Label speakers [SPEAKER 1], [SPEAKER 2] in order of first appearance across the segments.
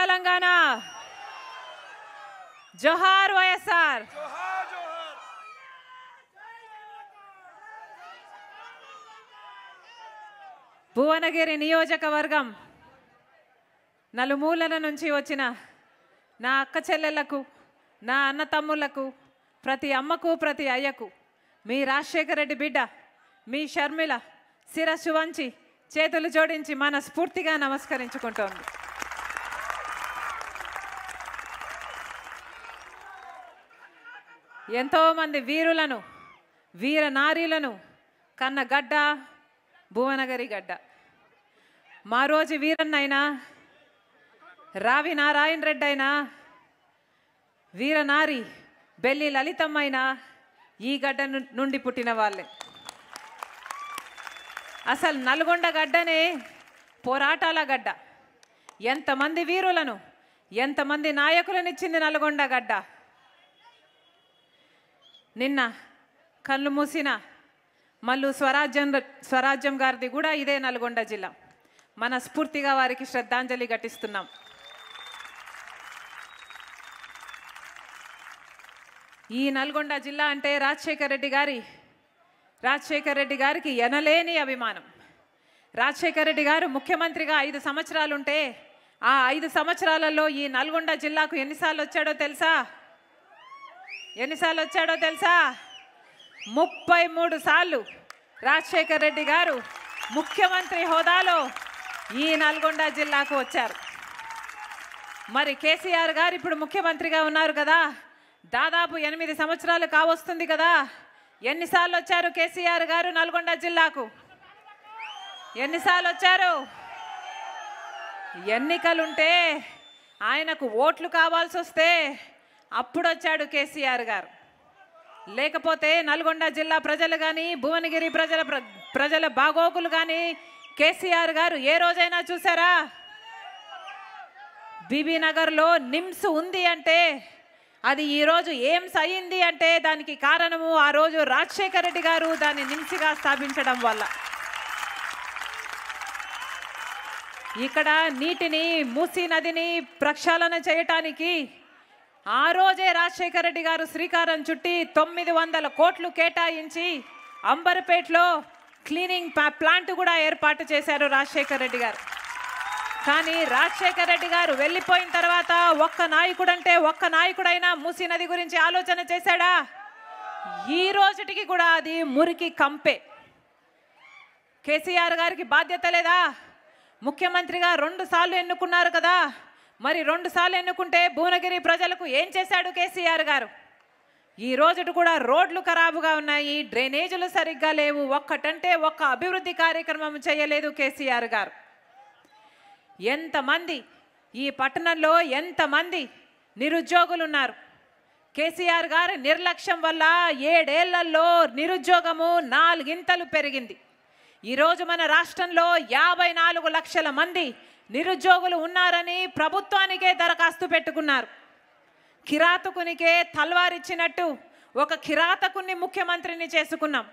[SPEAKER 1] తెలంగాణ జోహార్ వైఎస్ఆర్ భువనగిరి నియోజకవర్గం నలుమూలల నుంచి వచ్చిన నా అక్క చెల్లెళ్లకు నా అన్న ప్రతి అమ్మకు ప్రతి అయ్యకు మీ రాజశేఖర రెడ్డి బిడ్డ మీ షర్మిల శిరస్సు వంచి చేతులు జోడించి మనస్ఫూర్తిగా నమస్కరించుకుంటోంది ఎంతోమంది వీరులను వీర నారీలను కన్న గడ్డ భువనగిరి గడ్డ మా రోజు వీరన్నైనా రావి నారాయణ రెడ్డి అయినా వీరనారి బెల్లి లలితమ్మైనా ఈ గడ్డ నుండి పుట్టిన వాళ్ళే అసలు నల్గొండ గడ్డనే పోరాటాల గడ్డ ఎంతమంది వీరులను ఎంతమంది నాయకులనిచ్చింది నల్గొండ గడ్డ నిన్న కళ్ళు మూసిన మళ్ళు స్వరాజ్యం స్వరాజ్యం గారిది కూడా ఇదే నల్గొండ జిల్లా మన స్ఫూర్తిగా వారికి శ్రద్ధాంజలి ఘటిస్తున్నాం ఈ నల్గొండ జిల్లా అంటే రాజశేఖర్ రెడ్డి గారి రాజశేఖర్ రెడ్డి గారికి ఎనలేని అభిమానం రాజశేఖర్ రెడ్డి గారు ముఖ్యమంత్రిగా ఐదు సంవత్సరాలుంటే ఆ ఐదు సంవత్సరాలలో ఈ నల్గొండ జిల్లాకు ఎన్నిసార్లు వచ్చాడో తెలుసా ఎన్నిసార్లు వచ్చాడో తెలుసా ముప్పై మూడు సార్లు రాజశేఖర్ రెడ్డి గారు ముఖ్యమంత్రి హోదాలో ఈ నల్గొండ జిల్లాకు వచ్చారు మరి కేసీఆర్ గారు ఇప్పుడు ముఖ్యమంత్రిగా ఉన్నారు కదా దాదాపు ఎనిమిది సంవత్సరాలు కావస్తుంది కదా ఎన్నిసార్లు వచ్చారు కేసీఆర్ గారు నల్గొండ జిల్లాకు ఎన్నిసార్లు వచ్చారు ఎన్నికలుంటే ఆయనకు ఓట్లు కావాల్సి వస్తే అప్పుడు వచ్చాడు కేసీఆర్ గారు లేకపోతే నల్గొండ జిల్లా ప్రజలు కానీ భువనగిరి ప్రజల ప్రజల బాగోగులు కానీ కేసీఆర్ గారు ఏ రోజైనా చూసారా బీబీనగర్లో నిమ్స్ ఉంది అంటే అది ఈరోజు ఏం అయింది అంటే దానికి కారణము ఆ రోజు రాజశేఖర రెడ్డి గారు దాన్ని నిమ్స్గా స్థాపించడం వల్ల ఇక్కడ నీటిని మూసీ నదిని ప్రక్షాళన చేయటానికి ఆ రోజే రాజశేఖర రెడ్డి గారు శ్రీకారం చుట్టి తొమ్మిది వందల కోట్లు కేటాయించి అంబర్పేటలో క్లీనింగ్ ప్లాంట్ కూడా ఏర్పాటు చేశారు రాజశేఖర రెడ్డి గారు కానీ రాజశేఖర రెడ్డి గారు వెళ్ళిపోయిన తర్వాత ఒక్క నాయకుడంటే ఒక్క నాయకుడైనా మూసీ నది గురించి ఆలోచన చేశాడా ఈ రోజుటికి కూడా అది మురికి కంపే కేసీఆర్ గారికి బాధ్యత లేదా ముఖ్యమంత్రిగా రెండు సార్లు ఎన్నుకున్నారు కదా మరి రెండు సార్లు ఎన్నుకుంటే భువనగిరి ప్రజలకు ఏం చేశాడు కేసీఆర్ గారు ఈ రోజుటి కూడా రోడ్లు ఖరాబుగా ఉన్నాయి డ్రైనేజీలు సరిగ్గా లేవు ఒక్కటంటే ఒక్క అభివృద్ధి కార్యక్రమం చేయలేదు కేసీఆర్ గారు ఎంతమంది ఈ పట్టణంలో ఎంతమంది నిరుద్యోగులు ఉన్నారు కేసీఆర్ గారి నిర్లక్ష్యం వల్ల ఏడేళ్లలో నిరుద్యోగము నాలుగింతలు పెరిగింది ఈరోజు మన రాష్ట్రంలో యాభై నాలుగు లక్షల మంది నిరుద్యోగులు ఉన్నారని ప్రభుత్వానికే దరఖాస్తు పెట్టుకున్నారు కిరాతకునికే తల్వారిచ్చినట్టు ఒక కిరాతకుని ముఖ్యమంత్రిని చేసుకున్నాం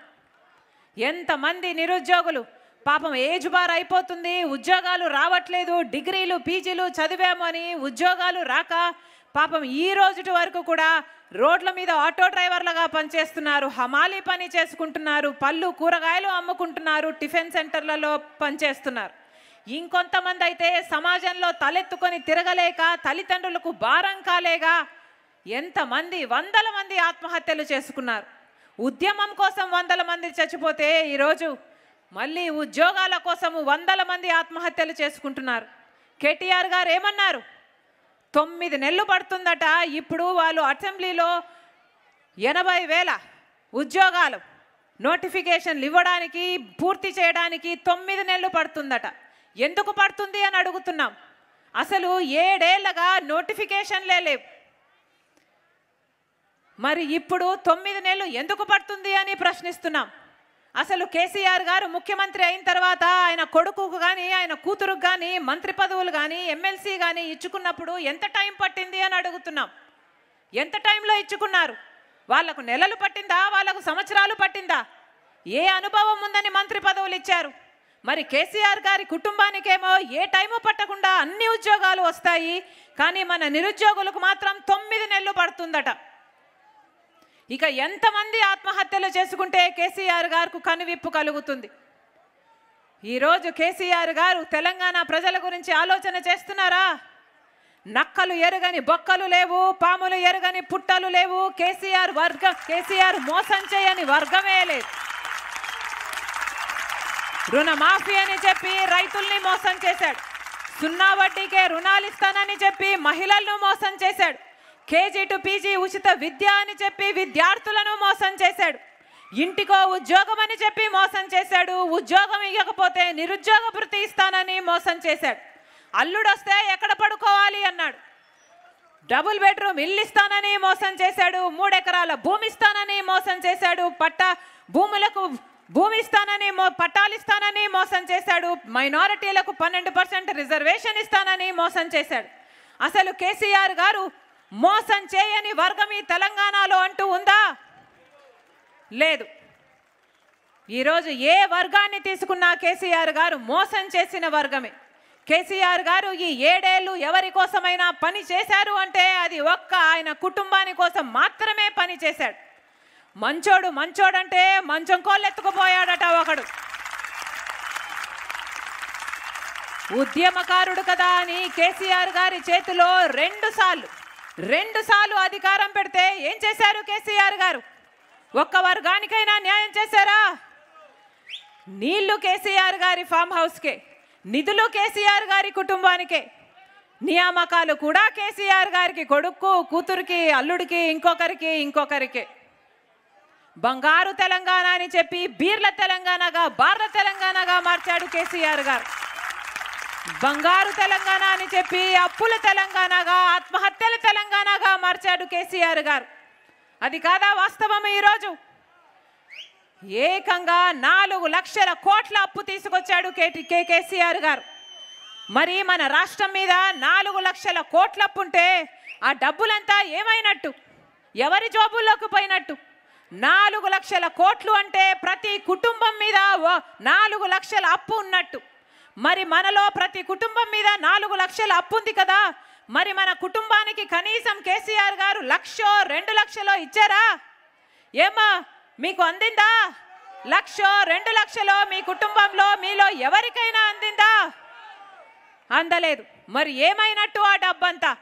[SPEAKER 1] ఎంతమంది నిరుద్యోగులు పాపం ఏజ్ బార్ అయిపోతుంది ఉద్యోగాలు రావట్లేదు డిగ్రీలు పీజీలు చదివామని ఉద్యోగాలు రాక పాపం ఈ రోజుటి వరకు కూడా రోడ్ల మీద ఆటో డ్రైవర్లుగా పనిచేస్తున్నారు హమాలీ పని చేసుకుంటున్నారు పళ్ళు కూరగాయలు అమ్ముకుంటున్నారు టిఫిన్ సెంటర్లలో పనిచేస్తున్నారు ఇంకొంతమంది అయితే సమాజంలో తలెత్తుకొని తిరగలేక తల్లిదండ్రులకు భారం కాలేగా ఎంతమంది వందల మంది ఆత్మహత్యలు చేసుకున్నారు ఉద్యమం కోసం వందల మంది చచ్చిపోతే ఈరోజు మళ్ళీ ఉద్యోగాల కోసం వందల మంది ఆత్మహత్యలు చేసుకుంటున్నారు కేటీఆర్ గారు ఏమన్నారు తొమ్మిది నెలలు పడుతుందట ఇప్పుడు వాళ్ళు అసెంబ్లీలో ఎనభై వేల ఉద్యోగాలు నోటిఫికేషన్లు ఇవ్వడానికి పూర్తి చేయడానికి తొమ్మిది నెలలు పడుతుందట ఎందుకు పడుతుంది అని అడుగుతున్నాం అసలు ఏడేళ్లగా నోటిఫికేషన్ లేవు మరి ఇప్పుడు తొమ్మిది నెలలు ఎందుకు పడుతుంది అని ప్రశ్నిస్తున్నాం అసలు కేసీఆర్ గారు ముఖ్యమంత్రి అయిన తర్వాత ఆయన కొడుకుకు కానీ ఆయన కూతురుకు కానీ మంత్రి పదవులు కానీ ఎమ్మెల్సీ కానీ ఇచ్చుకున్నప్పుడు ఎంత టైం పట్టింది అని అడుగుతున్నాం ఎంత టైంలో ఇచ్చుకున్నారు వాళ్లకు నెలలు పట్టిందా వాళ్లకు సంవత్సరాలు పట్టిందా ఏ అనుభవం ఉందని మంత్రి పదవులు ఇచ్చారు మరి కేసీఆర్ గారి కుటుంబానికేమో ఏ టైము పట్టకుండా అన్ని ఉద్యోగాలు వస్తాయి కానీ మన నిరుద్యోగులకు మాత్రం తొమ్మిది నెలలు పడుతుందట ఇక ఎంతమంది ఆత్మహత్యలు చేసుకుంటే కేసీఆర్ గారికి కనువిప్పు కలుగుతుంది ఈరోజు కేసీఆర్ గారు తెలంగాణ ప్రజల గురించి ఆలోచన చేస్తున్నారా నక్కలు ఎరగని బొక్కలు లేవు పాములు ఎరగని పుట్టలు లేవు కేసీఆర్ వర్గం కేసీఆర్ మోసం చేయని వర్గమే లేదు రుణమాఫీ అని చెప్పి రైతుల్ని మోసం చేశాడు సున్నా వడ్డీకే రుణాలు ఇస్తానని చెప్పి మహిళలను మోసం చేశాడు కేజీ టు పీజీ ఉచిత విద్య అని చెప్పి విద్యార్థులను మోసం చేశాడు ఇంటికో ఉద్యోగం అని చెప్పి మోసం చేశాడు ఉద్యోగం ఇవ్వకపోతే నిరుద్యోగ వృత్తి ఇస్తానని మోసం చేశాడు అల్లుడొస్తే ఎక్కడ పడుకోవాలి అన్నాడు డబుల్ బెడ్రూమ్ ఇల్లు ఇస్తానని మోసం చేశాడు మూడెకరాల భూమి ఇస్తానని మోసం చేశాడు పట్ట భూములకు భూమి ఇస్తానని మో ఇస్తానని మోసం చేశాడు మైనారిటీలకు పన్నెండు పర్సెంట్ రిజర్వేషన్ ఇస్తానని మోసం చేశాడు అసలు కేసీఆర్ గారు మోసం చేయని వర్గం ఈ తెలంగాణలో అంటూ ఉందా లేదు ఈరోజు ఏ వర్గాన్ని తీసుకున్నా కేసీఆర్ గారు మోసం చేసిన వర్గమే కేసీఆర్ గారు ఈ ఏడేళ్ళు ఎవరి కోసమైనా పని చేశారు అంటే అది ఒక్క ఆయన కుటుంబాని కోసం మాత్రమే పని చేశాడు మంచోడు మంచోడంటే మంచం కోళ్ళు ఎత్తుకుపోయాడట ఒకడు ఉద్యమకారుడు కదా అని కేసీఆర్ గారి చేతిలో రెండు సార్లు రెండు సార్లు అధికారం పెడితే ఏం చేశారు కేసీఆర్ గారు ఒక్క వర్గానికైనా న్యాయం చేశారా నీళ్లు కేసీఆర్ గారి ఫామ్ హౌస్కే నిధులు కేసీఆర్ గారి కుటుంబానికే నియామకాలు కూడా కేసీఆర్ గారికి కొడుక్కు కూతురికి అల్లుడికి ఇంకొకరికి ఇంకొకరికే బంగారు తెలంగాణ అని చెప్పి బీర్ల తెలంగాణగా బార్ల తెలంగాణగా మార్చాడు కేసీఆర్ గారు బంగారు తెలంగాణ అని చెప్పి అప్పుల తెలంగాణగా ఆత్మహత్యల తెలంగాణగా మార్చాడు కేసీఆర్ గారు అది కాదా వాస్తవం ఈరోజు ఏకంగా నాలుగు లక్షల కోట్ల అప్పు తీసుకొచ్చాడు కే కేసీఆర్ గారు మరి మన రాష్ట్రం మీద నాలుగు లక్షల కోట్ల అప్పు ఉంటే ఆ డబ్బులంతా ఏమైనట్టు ఎవరి జోబుల్లోకి పోయినట్టు నాలుగు లక్షల కోట్లు అంటే ప్రతి కుటుంబం మీద నాలుగు లక్షల అప్పు ఉన్నట్టు మరి మనలో ప్రతి కుటుంబం మీద నాలుగు లక్షల అప్పు ఉంది కదా మరి మన కుటుంబానికి కనీసం కేసీఆర్ గారు లక్షో రెండు లక్షలో ఇచ్చారా ఏమా మీకు అందిందా లక్షో రెండు లక్షలో మీ కుటుంబంలో మీలో ఎవరికైనా అందిందా అందలేదు మరి ఏమైనట్టు ఆ డబ్బంతా